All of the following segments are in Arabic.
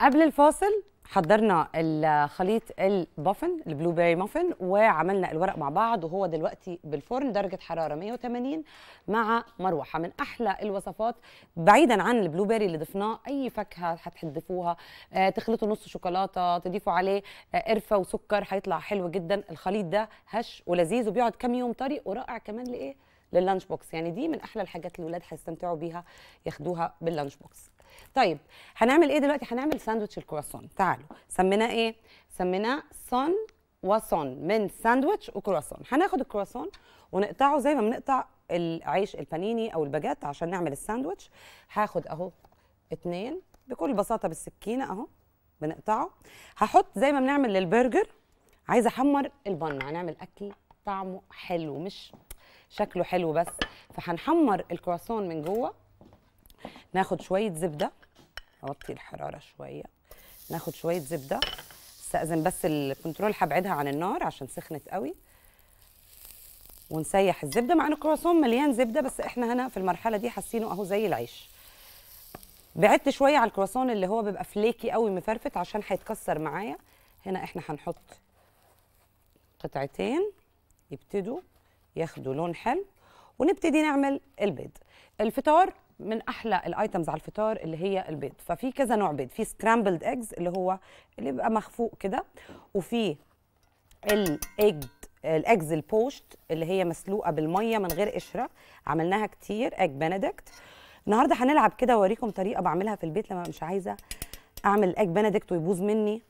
قبل الفاصل حضرنا الخليط البافن البلو بيري مافن وعملنا الورق مع بعض وهو دلوقتي بالفرن درجه حراره 180 مع مروحه من احلى الوصفات بعيدا عن البلو بيري اللي ضفناه اي فاكهه هتحدفوها آه، تخلطوا نص شوكولاته تضيفوا عليه آه، قرفه وسكر هيطلع حلو جدا الخليط ده هش ولذيذ وبيقعد كام يوم طري ورائع كمان لايه لللانش بوكس يعني دي من احلى الحاجات اللي الولاد هيستمتعوا بيها ياخدوها باللانش بوكس طيب هنعمل ايه دلوقتي هنعمل ساندوتش الكرواسون تعالوا سميناه ايه سميناه صن وصن من ساندوتش وكرواسون هناخد الكرواسون ونقطعه زي ما بنقطع العيش البانيني او الباجيت عشان نعمل الساندوتش هاخد اهو اتنين بكل بساطه بالسكينه اهو بنقطعه هحط زي ما بنعمل للبرجر عايزه احمر البن هنعمل اكل طعمه حلو مش شكله حلو بس فهنحمر الكرواسون من جوه ناخد شويه زبده اوطي الحراره شويه ناخد شويه زبده استاذن بس الكنترول هبعدها عن النار عشان سخنت قوي ونسيح الزبده مع ان الكرواسون مليان زبده بس احنا هنا في المرحله دي حاسينه اهو زي العيش بعدت شويه على الكرواسون اللي هو بيبقى فليكي قوي مفرفت عشان هيتكسر معايا هنا احنا هنحط قطعتين يبتدوا ياخدوا لون حلو ونبتدي نعمل البيض الفطار من احلى الايتمز على الفطار اللي هي البيض ففي كذا نوع بيض في سكرامبلد ايجز اللي هو اللي بيبقى مخفوق كده وفي الايج الاجز البوشت اللي هي مسلوقه بالميه من غير قشره عملناها كتير اج بنديكت النهارده هنلعب كده واوريكم طريقه بعملها في البيت لما مش عايزه اعمل اج بنديكت ويبوظ مني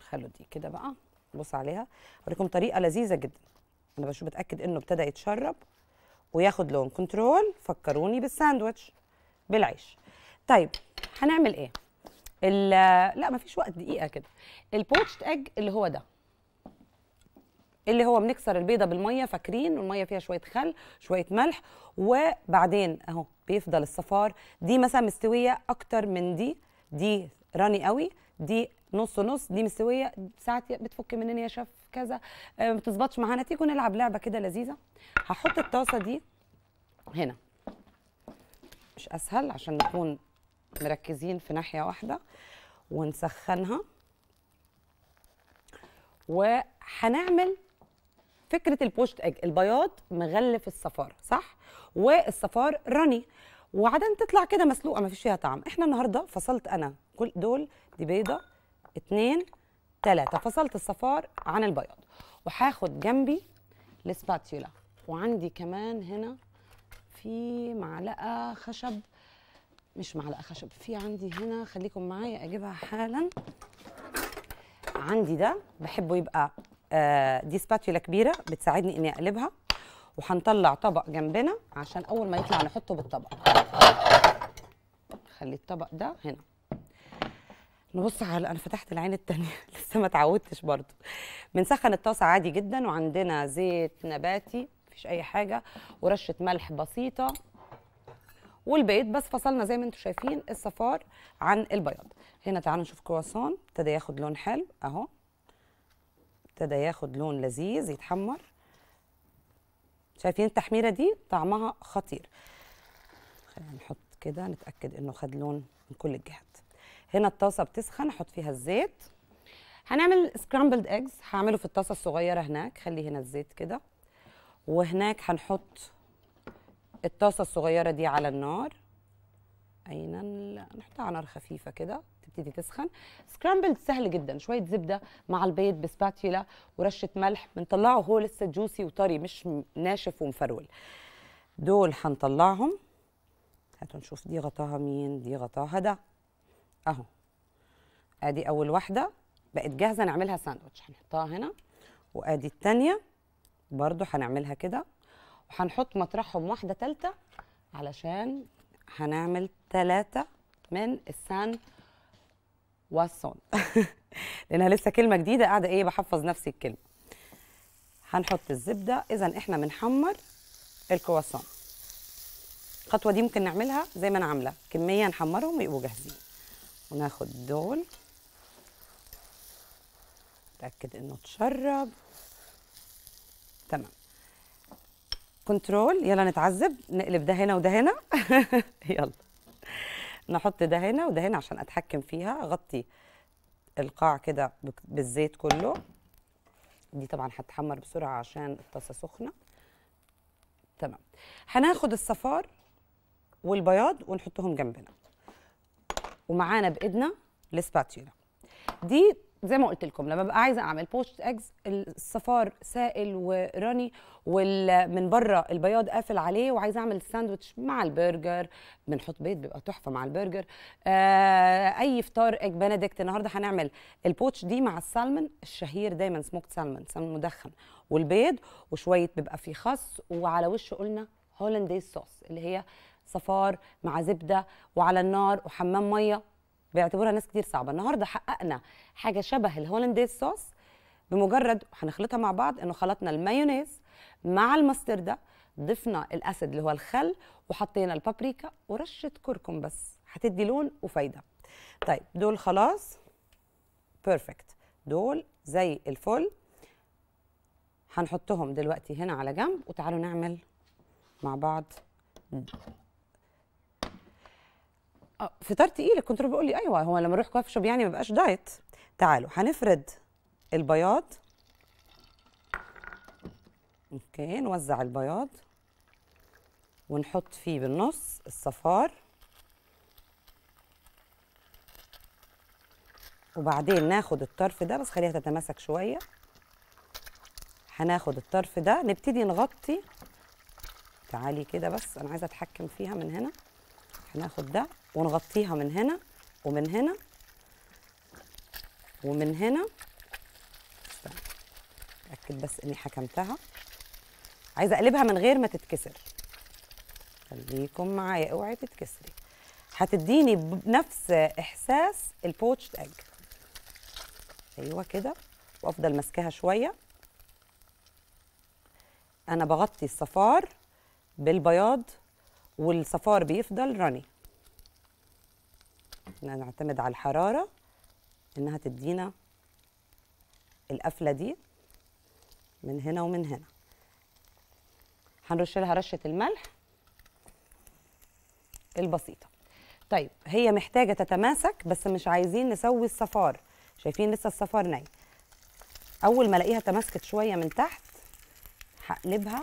خلوا دي كده بقى بص عليها اوريكم طريقه لذيذه جدا انا بشوف بتاكد انه ابتدى يتشرب وياخد لون كنترول فكروني بالساندوتش بالعيش طيب هنعمل ايه لا مفيش وقت دقيقه كده البوتشت ايج اللي هو ده اللي هو بنكسر البيضه بالميه فاكرين والميه فيها شويه خل شويه ملح وبعدين اهو بيفضل الصفار دي مثلا مستويه اكتر من دي دي راني قوي دي نص نص دي مستويه ساعات بتفك مننا يا شف كذا آه، ما بتظبطش معانا تيجوا نلعب لعبه كده لذيذه هحط الطاسه دي هنا مش اسهل عشان نكون مركزين في ناحيه واحده ونسخنها وهنعمل فكره البوشت ايج البياض مغلف الصفار صح والصفار راني وعدم تطلع كده مسلوقه ما فيش فيها طعم احنا النهارده فصلت انا كل دول دي بيضه اتنين ثلاثة فصلت الصفار عن البياض وهاخد جنبي السباتيولا وعندي كمان هنا في معلقة خشب مش معلقة خشب في عندي هنا خليكم معايا أجيبها حالا عندي ده بحبه يبقى آه دي سباتيولا كبيرة بتساعدني إني أقلبها وهنطلع طبق جنبنا عشان أول ما يطلع نحطه بالطبق خلي الطبق ده هنا نبص على انا فتحت العين التانية لسه ما اتعودتش برضو بنسخن الطاسه عادي جدا وعندنا زيت نباتي مفيش اي حاجه ورشه ملح بسيطه والبيض بس فصلنا زي ما انتم شايفين الصفار عن البياض هنا تعالوا نشوف كرواسون ابتدى ياخد لون حلو اهو ابتدى ياخد لون لذيذ يتحمر شايفين التحميره دي طعمها خطير خلينا نحط كده نتاكد انه خد لون من كل الجهات هنا الطاسه بتسخن احط فيها الزيت هنعمل سكرامبلد ايجز هعمله في الطاسه الصغيره هناك خلي هنا الزيت كده وهناك هنحط الطاسه الصغيره دي على النار اين نحطها على نار خفيفه كده تبتدي تسخن سكرامبل سهل جدا شويه زبده مع البيض بسباتيلا ورشه ملح بنطلعه هو لسه جوسي وطري مش ناشف ومفرول دول هنطلعهم هاتوا نشوف دي غطاها مين دي غطاها ده اهو ادي اول واحده بقت جاهزه نعملها ساندوتش هنحطها هنا وادي الثانيه برضو هنعملها كده وهنحط مطرحهم واحده ثالثه علشان هنعمل ثلاثه من السان واسون لانها لسه كلمه جديده قاعده ايه بحفظ نفسي الكلمه هنحط الزبده اذا احنا بنحمر الكواسون الخطوه دي ممكن نعملها زي ما انا عامله كميه نحمرهم ويبقوا جاهزين وناخد دول تأكد انه اتشرب تمام كنترول يلا نتعذب نقلب ده هنا وده هنا يلا نحط ده هنا وده هنا عشان اتحكم فيها اغطي القاع كده بالزيت كله دي طبعا هتحمر بسرعه عشان الطاسه سخنه تمام هناخد الصفار والبياض ونحطهم جنبنا ومعانا بايدنا السباتيولا دي زي ما قلت لكم لما ببقى عايزه اعمل بوست اكس الصفار سائل وراني ومن بره البياض قافل عليه وعايزه اعمل ساندوتش مع البرجر بنحط بيض بيبقى تحفه مع البرجر آه اي فطار اج بنديكت النهارده هنعمل البوتش دي مع السالمون الشهير دايما سموكت سالمون سالمون مدخن والبيض وشويه بيبقى فيه خس وعلى وشه قلنا هولنديز صوص اللي هي صفار مع زبده وعلى النار وحمام ميه بيعتبرها ناس كتير صعبه النهارده حققنا حاجه شبه الهولنديز صوص بمجرد هنخلطها مع بعض انه خلطنا المايونيز مع المستردة ضفنا الاسد اللي هو الخل وحطينا البابريكا ورشه كركم بس هتدي لون وفايده طيب دول خلاص بيرفكت دول زي الفل هنحطهم دلوقتي هنا على جنب وتعالوا نعمل مع بعض آه، فطار تقيل كنت بقول لي ايوه هو لما اروح كوفي شوب يعني ما بقاش دايت تعالوا هنفرد البياض اوكي نوزع البياض ونحط فيه بالنص الصفار وبعدين ناخد الطرف ده بس خليها تتماسك شويه هناخد الطرف ده نبتدي نغطي تعالي كده بس انا عايزه اتحكم فيها من هنا ناخد ده ونغطيها من هنا ومن هنا ومن هنا اتاكد بس اني حكمتها عايزه اقلبها من غير ما تتكسر خليكم معايا اوعي تتكسري هتديني بنفس احساس البوتشد اج ايوه كده وافضل ماسكاها شويه انا بغطي الصفار بالبياض والصفار بيفضل راني احنا نعتمد على الحراره انها تدينا القفله دي من هنا ومن هنا هنرش لها رشه الملح البسيطه طيب هي محتاجه تتماسك بس مش عايزين نسوي الصفار شايفين لسه الصفار نايم اول ما الاقيها تماسكت شويه من تحت هقلبها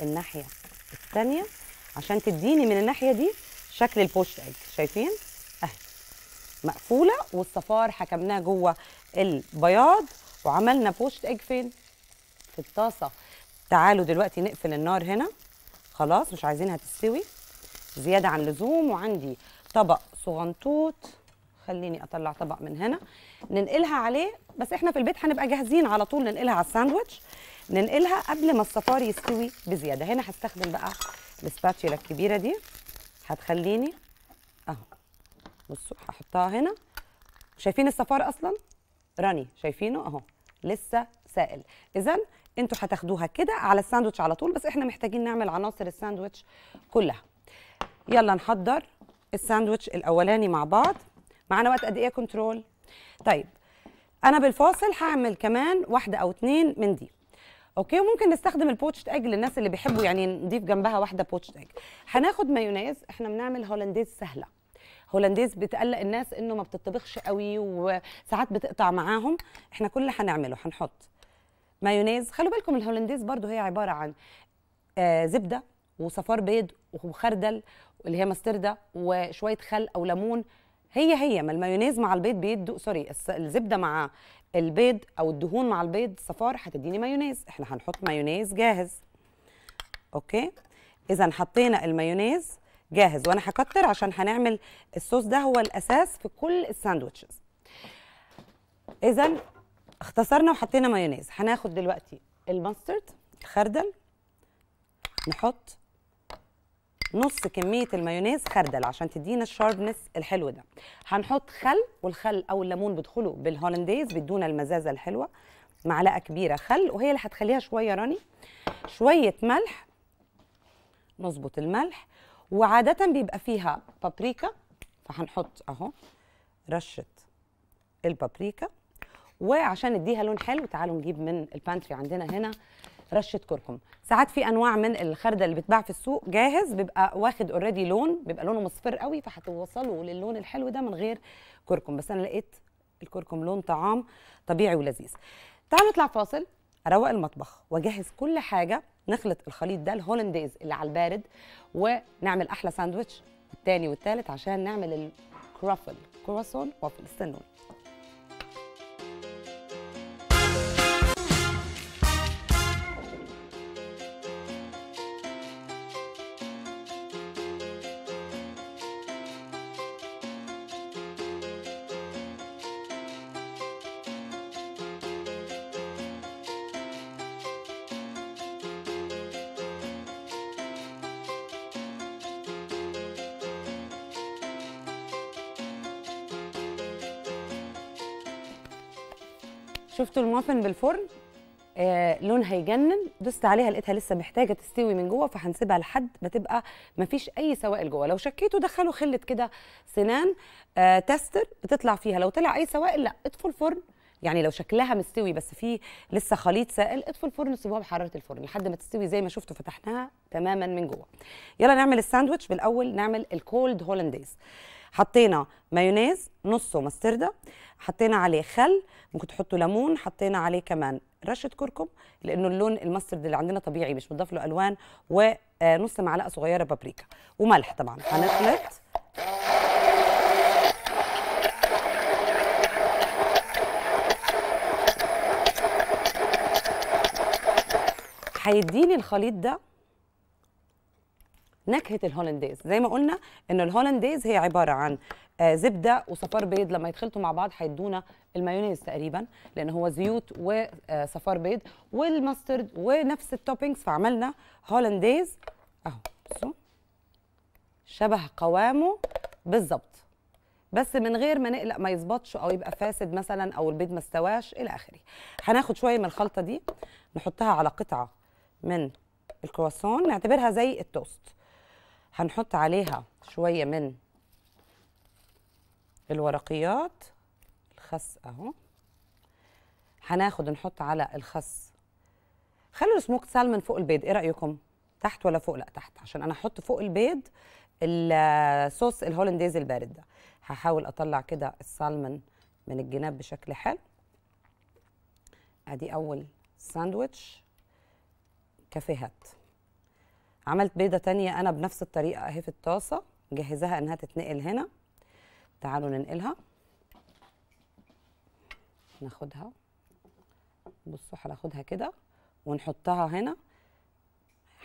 الناحيه الثانيه عشان تديني من الناحيه دي شكل البوش ايج شايفين اهي مقفوله والصفار حكمناه جوه البياض وعملنا بوش ايج فين في الطاسه تعالوا دلوقتي نقفل النار هنا خلاص مش عايزينها تستوي زياده عن اللزوم وعندي طبق صغنطوط خليني اطلع طبق من هنا ننقلها عليه بس احنا في البيت هنبقى جاهزين على طول ننقلها على الساندوتش ننقلها قبل ما الصفار يستوي بزياده هنا هستخدم بقى السباتشيلا الكبيره دي هتخليني اهو بصوا هحطها هنا شايفين الصفار اصلا راني شايفينه اهو لسه سائل اذا انتوا هتاخدوها كده على الساندوتش على طول بس احنا محتاجين نعمل عناصر الساندوتش كلها يلا نحضر الساندوتش الاولاني مع بعض معانا وقت قد ايه كنترول طيب انا بالفاصل هعمل كمان واحده او اتنين من دي اوكي وممكن نستخدم البوتشت ايج للناس اللي بيحبوا يعني نضيف جنبها واحده بوتشت ايج هناخد مايونيز احنا بنعمل هولنديز سهله هولنديز بتقلق الناس انه ما بتطبخش قوي وساعات بتقطع معاهم احنا كل اللي هنعمله هنحط مايونيز خلوا بالكم الهولنديز برضو هي عباره عن آه زبده وصفار بيض وخردل اللي هي مستردة وشوية خل أو ليمون هي هي ما المايونيز مع البيض بيدوا سوري الزبده مع البيض او الدهون مع البيض صفار هتديني مايونيز احنا هنحط مايونيز جاهز اوكي اذا حطينا المايونيز جاهز وانا هكتر عشان هنعمل الصوص ده هو الاساس في كل الساندوتشز اذا اختصرنا وحطينا مايونيز هناخد دلوقتي الماسترد الخردل نحط نص كميه المايونيز خردل عشان تدينا الشاربنس الحلو ده هنحط خل والخل او الليمون بيدخلوا بالهولنديز بيدونا المزازه الحلوه معلقه كبيره خل وهي اللي هتخليها شويه راني شويه ملح نظبط الملح وعاده بيبقى فيها بابريكا فهنحط اهو رشه البابريكا وعشان نديها لون حلو تعالوا نجيب من البانتري عندنا هنا رشه كركم ساعات في انواع من الخردل اللي بتباع في السوق جاهز بيبقى واخد اوريدي لون بيبقى لونه مصفر قوي فهتوصلوا للون الحلو ده من غير كركم بس انا لقيت الكركم لون طعام طبيعي ولذيذ تعالوا نطلع فاصل اروق المطبخ واجهز كل حاجه نخلط الخليط ده الهولنديز اللي على البارد ونعمل احلى ساندويتش الثاني والثالث عشان نعمل الكرافل كروسون وافل استنوني شفتوا الموافن بالفرن آه لونها يجنن دست عليها لقيتها لسه محتاجه تستوي من جوه فهنسيبها لحد ما تبقى ما فيش اي سوائل جوه لو شكيتوا دخلوا خله كده سنان آه تستر بتطلع فيها لو طلع اي سوائل لا اطفوا الفرن يعني لو شكلها مستوي بس فيه لسه خليط سائل اطفوا الفرن وسيبوها بحراره الفرن لحد ما تستوي زي ما شفتوا فتحناها تماما من جوه يلا نعمل الساندوتش بالاول نعمل الكولد هولنديز حطينا مايونيز نصه مستردة حطينا عليه خل ممكن تحطوا ليمون حطينا عليه كمان رشه كركم لانه اللون المسترد اللي عندنا طبيعي مش بتضاف له الوان ونص آه، معلقه صغيره بابريكا وملح طبعا هنخلط هيديني الخليط ده نكهه الهولنديز زي ما قلنا ان الهولنديز هي عباره عن آه، زبده وصفار بيض لما يتخلطوا مع بعض هيدونا المايونيز تقريبا لان هو زيوت وصفار آه، بيض والماسترد ونفس التوبينجز فعملنا هولنديز اهو بصوا شبه قوامه بالظبط بس من غير ما نقلق ما يظبطش او يبقى فاسد مثلا او البيض ما استواش الى اخره هناخد شويه من الخلطه دي نحطها على قطعه من الكرواسون نعتبرها زي التوست هنحط عليها شوية من الورقيات الخس اهو هناخد نحط على الخس خلوا السموكت سالمون فوق البيض ايه رايكم تحت ولا فوق لا تحت عشان انا هحط فوق البيض الصوص الهولنديز البارد ده هحاول اطلع كده السالمون من الجناب بشكل حلو ادي اول ساندويتش كافيهات عملت بيضه تانية انا بنفس الطريقه اهي في الطاسه مجهزاها انها تتنقل هنا تعالوا ننقلها ناخدها بصوا هناخدها كده ونحطها هنا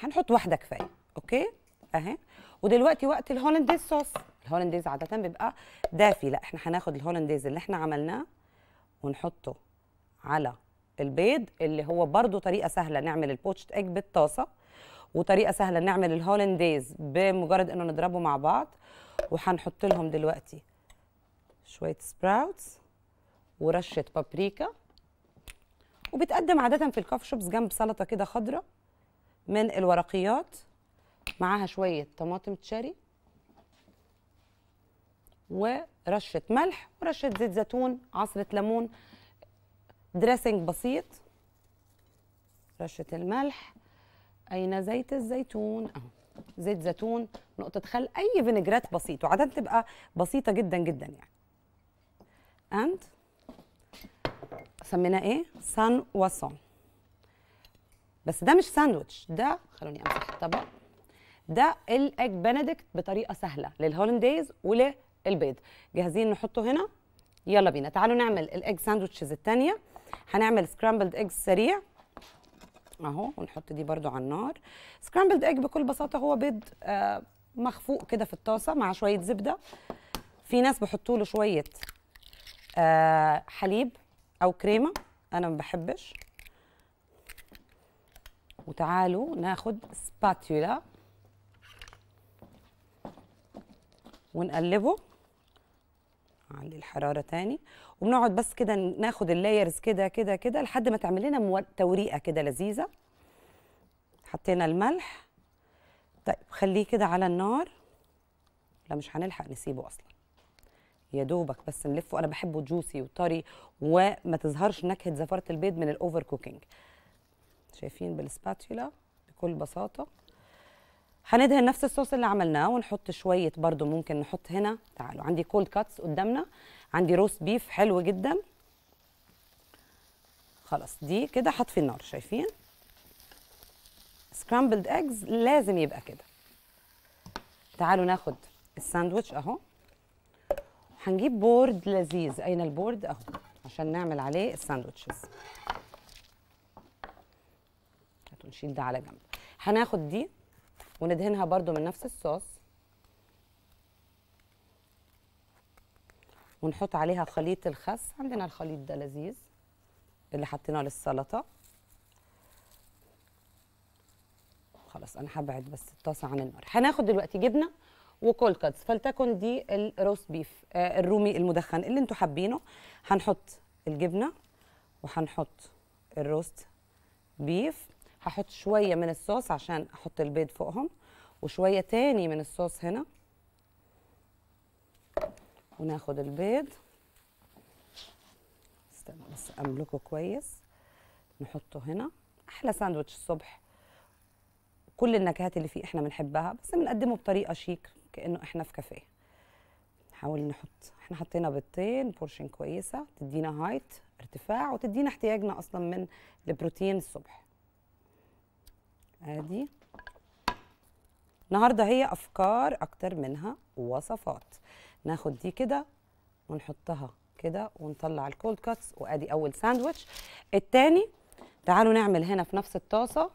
هنحط واحده كفايه اوكي اهي ودلوقتي وقت الهولنديز صوص الهولنديز عاده بيبقى دافي لا احنا هناخد الهولنديز اللي احنا عملناه ونحطه على البيض اللي هو برده طريقه سهله نعمل البوتشت ايج بالطاسه وطريقه سهله نعمل الهولنديز بمجرد انه نضربه مع بعض وهنحط لهم دلوقتي شويه سبراوتس ورشه بابريكا وبتقدم عاده في الكاف شوبس جنب سلطه كده خضراء من الورقيات معاها شويه طماطم تشاري ورشه ملح ورشه زيت زيتون عصره ليمون دريسنج بسيط رشه الملح أين زيت الزيتون أهو زيت زيتون نقطة خل أي فينجرات بسيط وعادة تبقى بسيطة جدا جدا يعني اند سميناه إيه سان واسون بس ده مش ساندوتش ده خلوني امسح الطبق ده الاج بندكت بطريقه سهله للهولنديز وللبيض جاهزين نحطه هنا يلا بينا تعالوا نعمل الاج ساندوتشز الثانيه هنعمل سكرامبلد ايجز سريع اهو ونحط دي برده على النار سكرامبلد ايج بكل بساطه هو بيض آه مخفوق كده في الطاسه مع شويه زبده في ناس بيحطوا له شويه آه حليب او كريمه انا ما بحبش وتعالوا ناخد سباتيولا ونقلبه عندي الحراره تاني وبنقعد بس كده ناخد اللايرز كده كده كده لحد ما تعمل لنا توريقه كده لذيذه حطينا الملح طيب خليه كده على النار لا مش هنلحق نسيبه اصلا يا دوبك بس نلفه انا بحبه جوسي وطري وما تظهرش نكهه زفاره البيض من الاوفر كوكينج شايفين بالسباتولا بكل بساطه هندهن نفس الصوص اللي عملناه ونحط شويه برضو ممكن نحط هنا تعالوا عندي كولد كاتس قدامنا عندي روست بيف حلو جدا خلاص دي كده هطفي النار شايفين سكرامبلد ايجز لازم يبقى كده تعالوا ناخد الساندوتش اهو هنجيب بورد لذيذ اين البورد اهو عشان نعمل عليه الساندوتشز هتنشيل نشيل ده على جنب هناخد دي وندهنها برضو من نفس الصوص ونحط عليها خليط الخس عندنا الخليط ده لذيذ اللي حطيناه للسلطه خلاص انا هبعد بس الطاسه عن النار هناخد دلوقتي جبنه وكول كاتس فلتكن دي الروست بيف آه الرومي المدخن اللي انتوا حابينه هنحط الجبنه وهنحط الروست بيف هحط شويه من الصوص عشان احط البيض فوقهم وشويه تاني من الصوص هنا وناخد البيض استنى بس املكه كويس نحطه هنا احلى ساندوتش الصبح كل النكهات اللي فيه احنا بنحبها بس بنقدمه بطريقه شيك كانه احنا في كافيه نحاول نحط احنا حطينا بيضتين بورشن كويسه تدينا هايت ارتفاع وتدينا احتياجنا اصلا من البروتين الصبح ادي النهارده هي افكار اكتر منها وصفات ناخد دي كده ونحطها كده ونطلع الكولد كاتس وادي اول ساندوتش الثاني تعالوا نعمل هنا في نفس الطاسه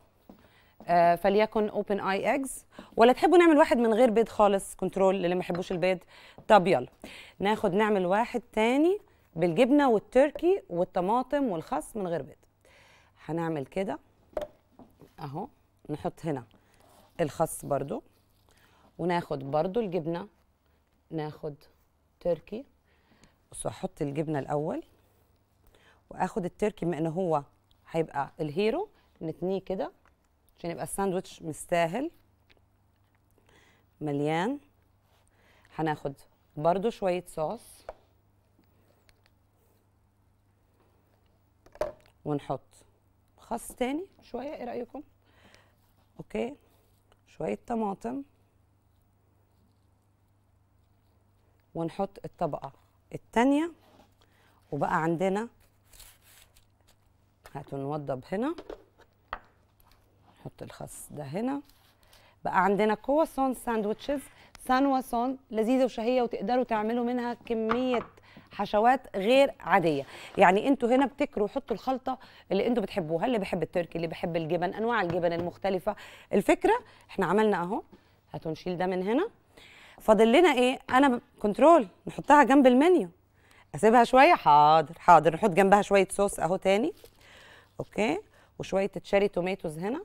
آه فليكن اوبن اي ايجز ولا تحبوا نعمل واحد من غير بيض خالص كنترول اللي ما يحبوش البيض طب يلا ناخد نعمل واحد تاني بالجبنه والتركي والطماطم والخس من غير بيض هنعمل كده اهو نحط هنا الخس برضو وناخد برضو الجبنه ناخد تركي بصوا هحط الجبنه الاول واخد التركي بما ان هو هيبقى الهيرو نتنيه كده عشان يبقى الساندوتش مستاهل مليان هناخد برضو شويه صوص ونحط خس تاني شويه ايه رايكم اوكي شويه طماطم ونحط الطبقه الثانيه وبقى عندنا هاتوا نوضب هنا نحط الخس ده هنا بقى عندنا كواسون ساندوتشز سانواسون لذيذه وشهيه وتقدروا تعملوا منها كميه حشوات غير عاديه يعني انتوا هنا بتكروا حطوا الخلطه اللي انتوا بتحبوها اللي بيحب التركي اللي بيحب الجبن انواع الجبن المختلفه الفكره احنا عملنا اهو هاتوا نشيل ده من هنا فاضل لنا ايه انا كنترول نحطها جنب المنيو اسيبها شويه حاضر حاضر نحط جنبها شويه صوص اهو تاني اوكي وشويه تشيري توميتوز هنا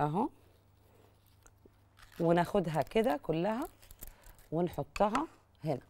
اهو وناخدها كده كلها ونحطها هنا